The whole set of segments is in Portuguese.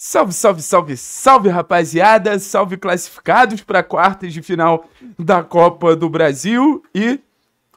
Salve, salve, salve, salve, rapaziada! Salve classificados para quartas de final da Copa do Brasil e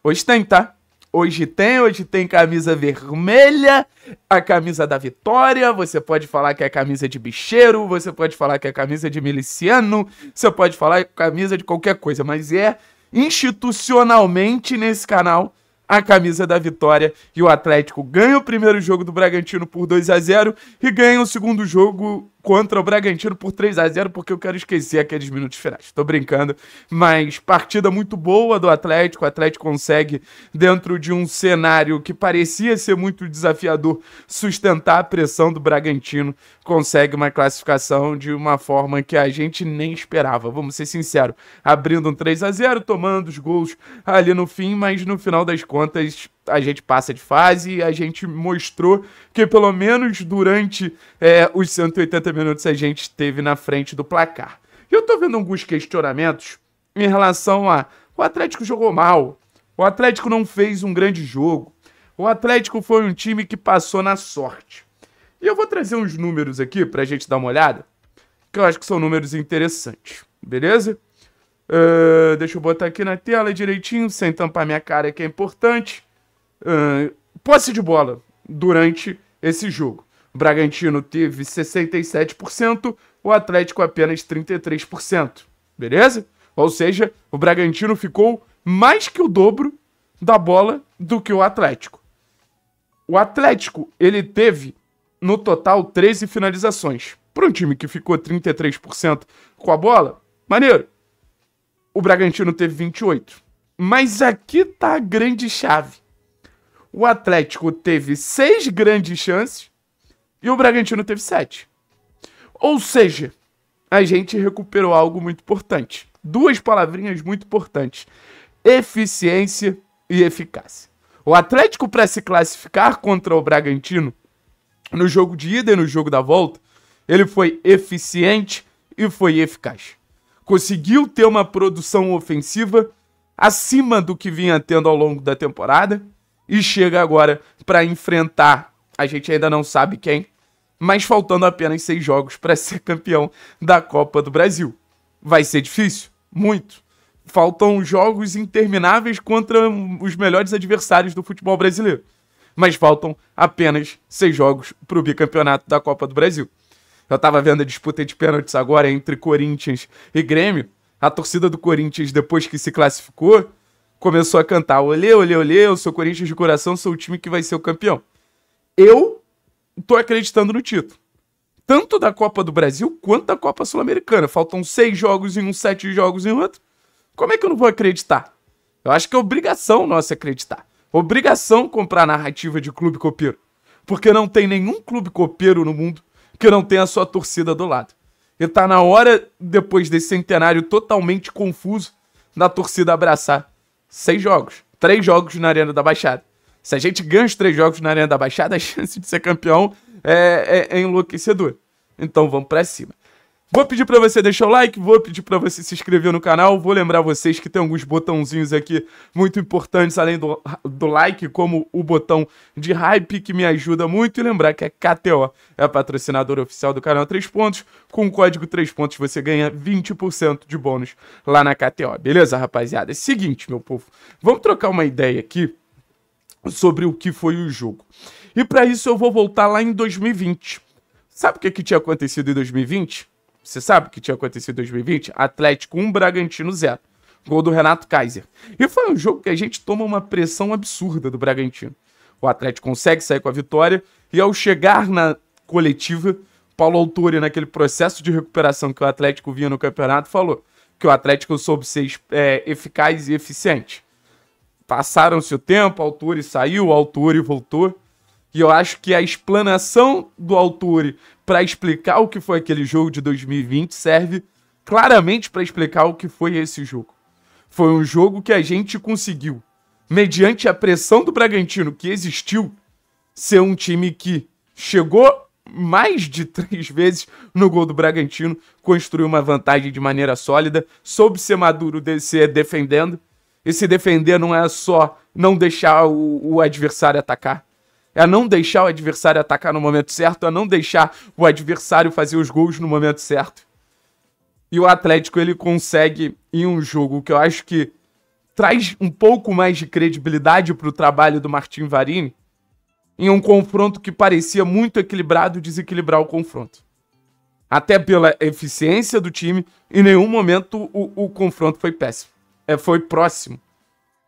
hoje tem, tá? Hoje tem, hoje tem camisa vermelha, a camisa da vitória, você pode falar que é camisa de bicheiro, você pode falar que é camisa de miliciano, você pode falar que é camisa de qualquer coisa, mas é institucionalmente nesse canal a camisa da vitória e o Atlético ganha o primeiro jogo do Bragantino por 2 a 0 e ganha o segundo jogo contra o Bragantino por 3 a 0 porque eu quero esquecer aqueles minutos finais. Tô brincando, mas partida muito boa do Atlético. O Atlético consegue, dentro de um cenário que parecia ser muito desafiador, sustentar a pressão do Bragantino, consegue uma classificação de uma forma que a gente nem esperava. Vamos ser sinceros, abrindo um 3 a 0 tomando os gols ali no fim, mas no final das contas a gente passa de fase, a gente mostrou que pelo menos durante é, os 180 minutos a gente esteve na frente do placar. E eu tô vendo alguns questionamentos em relação a o Atlético jogou mal, o Atlético não fez um grande jogo, o Atlético foi um time que passou na sorte. E eu vou trazer uns números aqui pra gente dar uma olhada, que eu acho que são números interessantes, beleza? Uh, deixa eu botar aqui na tela direitinho, sem tampar minha cara, que é importante posse de bola durante esse jogo. O Bragantino teve 67%, o Atlético apenas 33%. Beleza? Ou seja, o Bragantino ficou mais que o dobro da bola do que o Atlético. O Atlético, ele teve no total 13 finalizações. Para um time que ficou 33% com a bola, maneiro. O Bragantino teve 28. Mas aqui tá a grande chave o Atlético teve seis grandes chances e o Bragantino teve sete. Ou seja, a gente recuperou algo muito importante. Duas palavrinhas muito importantes: eficiência e eficácia. O Atlético, para se classificar contra o Bragantino, no jogo de ida e no jogo da volta, ele foi eficiente e foi eficaz. Conseguiu ter uma produção ofensiva acima do que vinha tendo ao longo da temporada e chega agora para enfrentar. A gente ainda não sabe quem, mas faltando apenas seis jogos para ser campeão da Copa do Brasil. Vai ser difícil? Muito. Faltam jogos intermináveis contra os melhores adversários do futebol brasileiro. Mas faltam apenas seis jogos para o bicampeonato da Copa do Brasil. Eu estava vendo a disputa de pênaltis agora entre Corinthians e Grêmio. A torcida do Corinthians, depois que se classificou, começou a cantar: olê, olê, olê, eu sou Corinthians de coração, sou o time que vai ser o campeão. Eu tô acreditando no título. Tanto da Copa do Brasil quanto da Copa Sul-Americana. Faltam seis jogos em um, sete jogos em outro. Como é que eu não vou acreditar? Eu acho que é obrigação nossa acreditar. Obrigação comprar narrativa de clube copeiro. Porque não tem nenhum clube copeiro no mundo que não tenha a sua torcida do lado. E tá na hora, depois desse centenário totalmente confuso, da torcida abraçar seis jogos. Três jogos na Arena da Baixada. Se a gente ganha os três jogos na Arena da Baixada, a chance de ser campeão é, é, é enlouquecedora. Então vamos para cima. Vou pedir para você deixar o like, vou pedir para você se inscrever no canal, vou lembrar vocês que tem alguns botãozinhos aqui muito importantes, além do, do like, como o botão de hype, que me ajuda muito, e lembrar que a KTO é a patrocinadora oficial do canal 3 Pontos, com o código 3 Pontos você ganha 20% de bônus lá na KTO, beleza rapaziada? É seguinte, meu povo, vamos trocar uma ideia aqui sobre o que foi o jogo. E para isso eu vou voltar lá em 2020. Sabe o que, que tinha acontecido em 2020? Você sabe o que tinha acontecido em 2020? Atlético 1, Bragantino 0. Gol do Renato Kaiser. E foi um jogo que a gente toma uma pressão absurda do Bragantino. O Atlético consegue sair com a vitória e ao chegar na coletiva, Paulo Autori, naquele processo de recuperação que o Atlético vinha no campeonato, falou que o Atlético soube ser é, eficaz e eficiente. Passaram-se o tempo, Autori saiu, Autori voltou e eu acho que a explanação do autor para explicar o que foi aquele jogo de 2020 serve claramente para explicar o que foi esse jogo. Foi um jogo que a gente conseguiu, mediante a pressão do Bragantino que existiu, ser um time que chegou mais de três vezes no gol do Bragantino, construiu uma vantagem de maneira sólida, soube ser maduro de se defendendo. E se defender não é só não deixar o, o adversário atacar, é não deixar o adversário atacar no momento certo, é não deixar o adversário fazer os gols no momento certo. E o Atlético ele consegue em um jogo que eu acho que traz um pouco mais de credibilidade para o trabalho do Martin Varini, em um confronto que parecia muito equilibrado, desequilibrar o confronto. Até pela eficiência do time, em nenhum momento o, o confronto foi péssimo. É, foi próximo.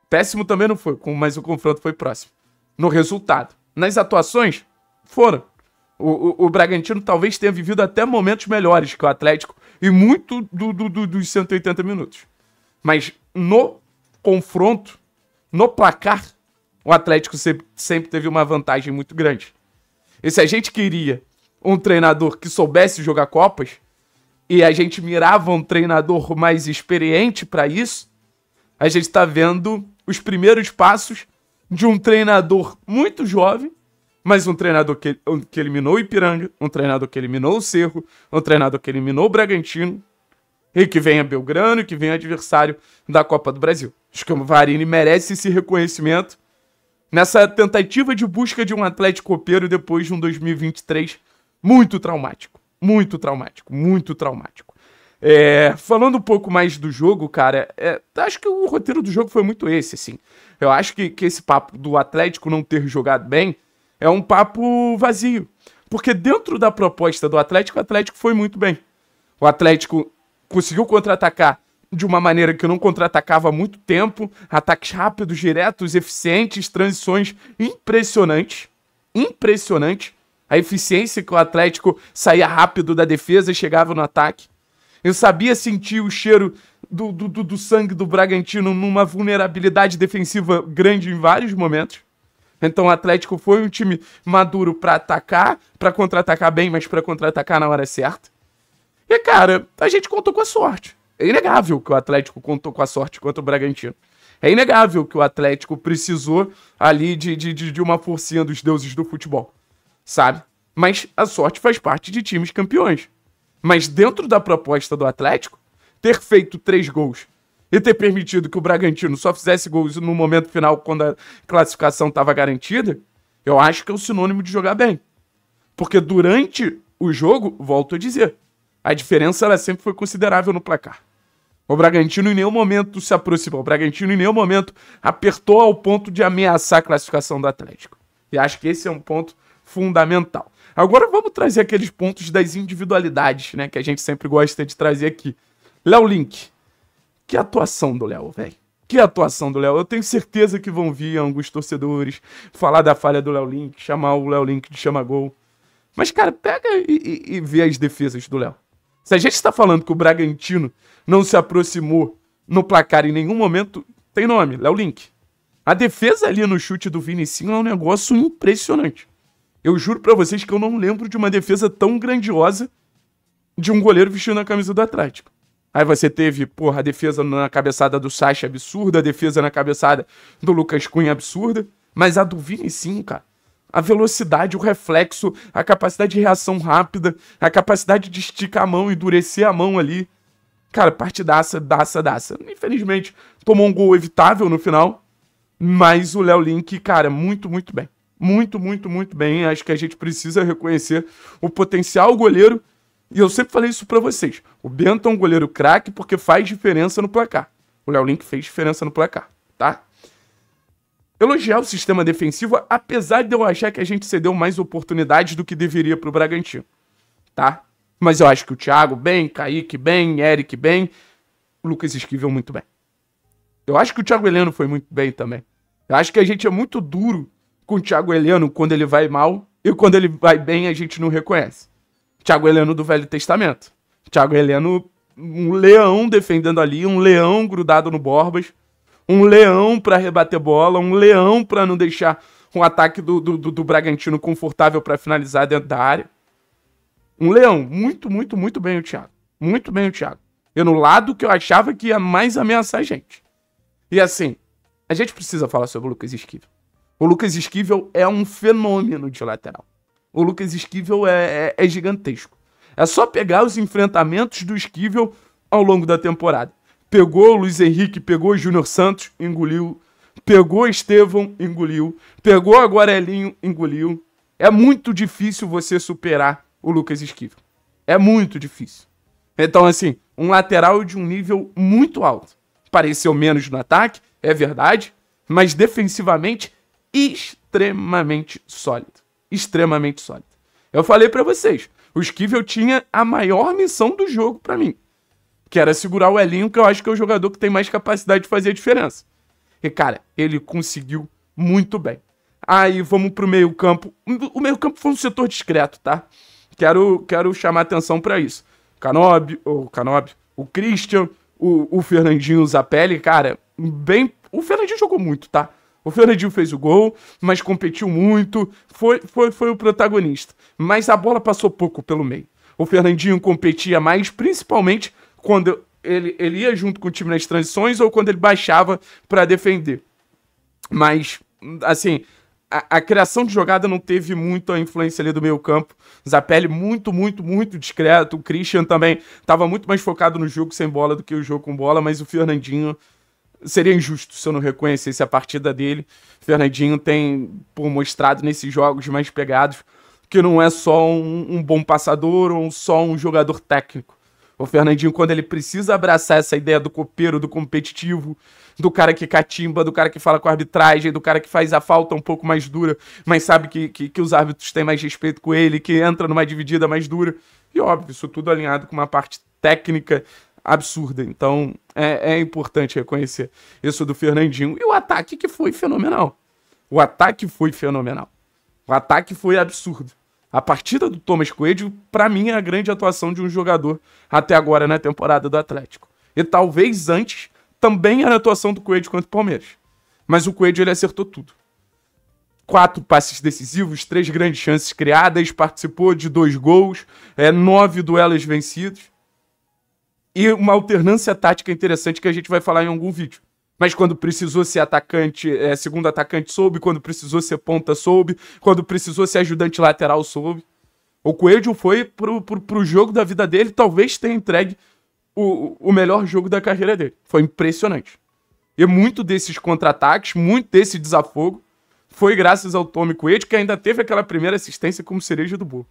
Péssimo também não foi, mas o confronto foi próximo. No resultado nas atuações, foram. O, o, o, Bragantino talvez tenha vivido até momentos melhores que o Atlético e muito do, do, do, dos 180 minutos. Mas no confronto, no placar, o Atlético sempre, sempre teve uma vantagem muito grande. E se a gente queria um treinador que soubesse jogar Copas, e a gente mirava um treinador mais experiente para isso, a gente está vendo os primeiros passos de um treinador muito jovem, mas um treinador que, que eliminou o Ipiranga, um treinador que eliminou o Cerro, um treinador que eliminou o Bragantino, e que vem a Belgrano, e que vem adversário da Copa do Brasil. Acho que o Varini merece esse reconhecimento nessa tentativa de busca de um Atlético copeiro depois de um 2023 muito traumático. Muito traumático, muito traumático. É, falando um pouco mais do jogo, cara, é, acho que o roteiro do jogo foi muito esse, assim. Eu acho que, que esse papo do Atlético não ter jogado bem é um papo vazio. Porque dentro da proposta do Atlético, o Atlético foi muito bem. O Atlético conseguiu contra-atacar de uma maneira que não contra-atacava há muito tempo, ataques rápidos, diretos, eficientes, transições impressionantes. Impressionante a eficiência que o Atlético saía rápido da defesa e chegava no ataque. Eu sabia sentir o cheiro do, do, do sangue do Bragantino numa vulnerabilidade defensiva grande em vários momentos. Então o Atlético foi um time maduro para atacar, para contra-atacar bem, mas para contra-atacar na hora certa. E cara, a gente contou com a sorte. É inegável que o Atlético contou com a sorte contra o Bragantino. É inegável que o Atlético precisou ali de, de, de uma forcinha dos deuses do futebol, sabe? Mas a sorte faz parte de times campeões. Mas dentro da proposta do Atlético, ter feito três gols e ter permitido que o Bragantino só fizesse gols no momento final, quando a classificação estava garantida, eu acho que é o sinônimo de jogar bem. Porque durante o jogo, volto a dizer, a diferença ela sempre foi considerável no placar. O Bragantino em nenhum momento se aproximou. O Bragantino em nenhum momento apertou ao ponto de ameaçar a classificação do Atlético. E acho que esse é um ponto fundamental. Agora vamos trazer aqueles pontos das individualidades, né? Que a gente sempre gosta de trazer aqui. Léo Link. Que atuação do Léo, velho. Que atuação do Léo. Eu tenho certeza que vão vir alguns torcedores falar da falha do Léo Link, chamar o Léo Link de chama-gol. Mas, cara, pega e, e, e vê as defesas do Léo. Se a gente está falando que o Bragantino não se aproximou no placar em nenhum momento, tem nome, Léo Link. A defesa ali no chute do Vinicinho é um negócio impressionante. Eu juro para vocês que eu não lembro de uma defesa tão grandiosa de um goleiro vestindo a camisa do Atlético. Aí você teve, porra, a defesa na cabeçada do Sacha absurda, a defesa na cabeçada do Lucas Cunha absurda, mas a do Vini sim, cara. A velocidade, o reflexo, a capacidade de reação rápida, a capacidade de esticar a mão, endurecer a mão ali. Cara, partidaça, daça, daça. Infelizmente, tomou um gol evitável no final, mas o Léo Link, cara, muito, muito bem muito, muito, muito bem. Acho que a gente precisa reconhecer o potencial goleiro. E eu sempre falei isso para vocês. O Bento é um goleiro craque porque faz diferença no placar. O Léo Link fez diferença no placar, tá? Elogiar o sistema defensivo, apesar de eu achar que a gente cedeu mais oportunidades do que deveria pro Bragantino, tá? Mas eu acho que o Thiago bem, Kaique bem, Eric bem, o Lucas Esquivel muito bem. Eu acho que o Thiago Heleno foi muito bem também. Eu acho que a gente é muito duro com o Thiago Heleno quando ele vai mal e quando ele vai bem a gente não reconhece. Thiago Heleno do Velho Testamento. Thiago Heleno, um leão defendendo ali, um leão grudado no Borbas, um leão para rebater bola, um leão para não deixar um ataque do, do, do Bragantino confortável para finalizar dentro da área. Um leão, muito, muito, muito bem o Thiago. Muito bem o Thiago. E no lado que eu achava que ia mais ameaçar a gente. E assim, a gente precisa falar sobre o Lucas Esquivel. O Lucas Esquivel é um fenômeno de lateral. O Lucas Esquivel é, é, é gigantesco. É só pegar os enfrentamentos do Esquivel ao longo da temporada. Pegou o Luiz Henrique, pegou o Júnior Santos, engoliu. Pegou Estevão, engoliu. Pegou Aguarelinho, engoliu. É muito difícil você superar o Lucas Esquivel. É muito difícil. Então, assim, um lateral de um nível muito alto. Pareceu menos no ataque, é verdade, mas defensivamente extremamente sólido. Extremamente sólido. Eu falei para vocês, o Esquivel tinha a maior missão do jogo para mim, que era segurar o Elinho, que eu acho que é o jogador que tem mais capacidade de fazer a diferença. E, cara, ele conseguiu muito bem. Aí vamos pro meio-campo. O meio-campo foi um setor discreto, tá? Quero, quero chamar atenção para isso. Canob, o Canob, o Christian, o, o Fernandinho Zapelli, cara, bem. O Fernandinho jogou muito, tá? O Fernandinho fez o gol, mas competiu muito, foi, foi, foi o protagonista. Mas a bola passou pouco pelo meio. O Fernandinho competia mais, principalmente quando ele, ele ia junto com o time nas transições ou quando ele baixava para defender. Mas, assim, a, a, criação de jogada não teve muito a influência ali do meio campo. Zapelli muito, muito, muito discreto. O Christian também estava muito mais focado no jogo sem bola do que o jogo com bola, mas o Fernandinho seria injusto se eu não reconhecesse a partida dele. Fernandinho tem por mostrado nesses jogos mais pegados que não é só um, um bom passador ou só um jogador técnico. O Fernandinho, quando ele precisa abraçar essa ideia do copeiro, do competitivo, do cara que catimba, do cara que fala com a arbitragem, do cara que faz a falta um pouco mais dura, mas sabe que, que, que os árbitros têm mais respeito com ele, que entra numa dividida mais dura. E óbvio, isso tudo alinhado com uma parte técnica absurda. Então é, é importante reconhecer isso do Fernandinho. E o ataque que foi fenomenal. O ataque foi fenomenal. O ataque foi absurdo. A partida do Thomas Coelho, para mim, é a grande atuação de um jogador até agora na temporada do Atlético. E talvez antes também era a atuação do Coelho contra o Palmeiras. Mas o Coelho ele acertou tudo. Quatro passes decisivos, três grandes chances criadas, participou de dois gols, é, nove duelos vencidos e uma alternância tática interessante que a gente vai falar em algum vídeo. Mas quando precisou ser atacante, é, segundo atacante soube, quando precisou ser ponta soube, quando precisou ser ajudante lateral soube. O Coelho foi pro, pro, pro jogo da vida dele, talvez tenha entregue o, o melhor jogo da carreira dele. Foi impressionante. E muito desses contra-ataques, muito desse desafogo, foi graças ao Tommy Coelho, que ainda teve aquela primeira assistência como cereja do burro.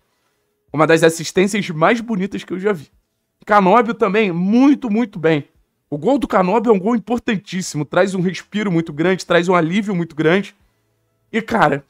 Uma das assistências mais bonitas que eu já vi. Canóbio também, muito, muito bem. O gol do Canóbio é um gol importantíssimo, traz um respiro muito grande, traz um alívio muito grande. E, cara,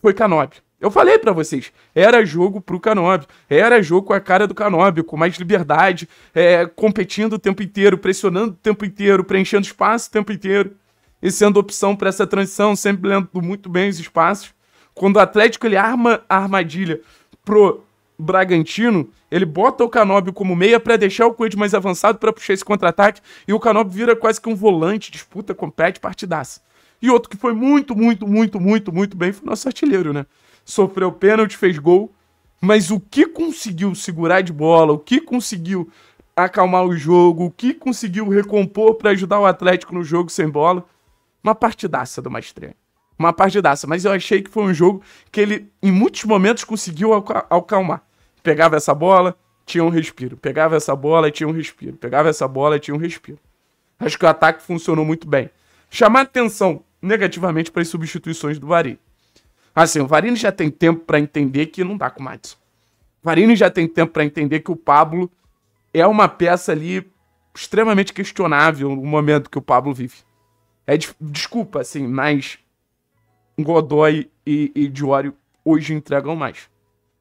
foi Canóbio. Eu falei para vocês, era jogo pro Canóbio, era jogo com a cara do Canóbio, com mais liberdade, é, competindo o tempo inteiro, pressionando o tempo inteiro, preenchendo espaço o tempo inteiro e sendo opção para essa transição, sempre lendo muito bem os espaços. Quando o Atlético ele arma a armadilha pro Bragantino, ele bota o Canóbio como meia para deixar o Coelho mais avançado para puxar esse contra-ataque e o Canóbio vira quase que um volante, disputa, compete, partidaça. E outro que foi muito, muito, muito, muito, muito bem foi o nosso artilheiro, né? Sofreu pênalti, fez gol, mas o que conseguiu segurar de bola, o que conseguiu acalmar o jogo, o que conseguiu recompor para ajudar o Atlético no jogo sem bola, uma partidaça do Maestre uma partidaça. Mas eu achei que foi um jogo que ele, em muitos momentos, conseguiu acalmar. Pegava essa bola, tinha um respiro. Pegava essa bola, tinha um respiro. Pegava essa bola, tinha um respiro. Acho que o ataque funcionou muito bem. Chamar atenção negativamente para as substituições do Varini. Assim, o Varini já tem tempo para entender que não dá com o Madison. O Varini já tem tempo para entender que o Pablo é uma peça ali extremamente questionável no momento que o Pablo vive. É, desculpa, assim, mas Godoy e, e Diório hoje entregam mais.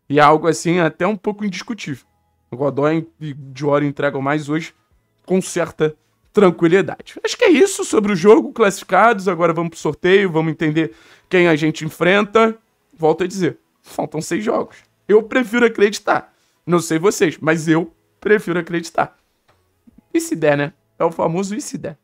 E é algo assim até um pouco indiscutível. Godoy e Diório entregam mais hoje com certa tranquilidade. Acho que é isso sobre o jogo, classificados. Agora vamos pro sorteio, vamos entender quem a gente enfrenta. Volto a dizer, faltam seis jogos. Eu prefiro acreditar. Não sei vocês, mas eu prefiro acreditar. E se der, né? É o famoso e se der.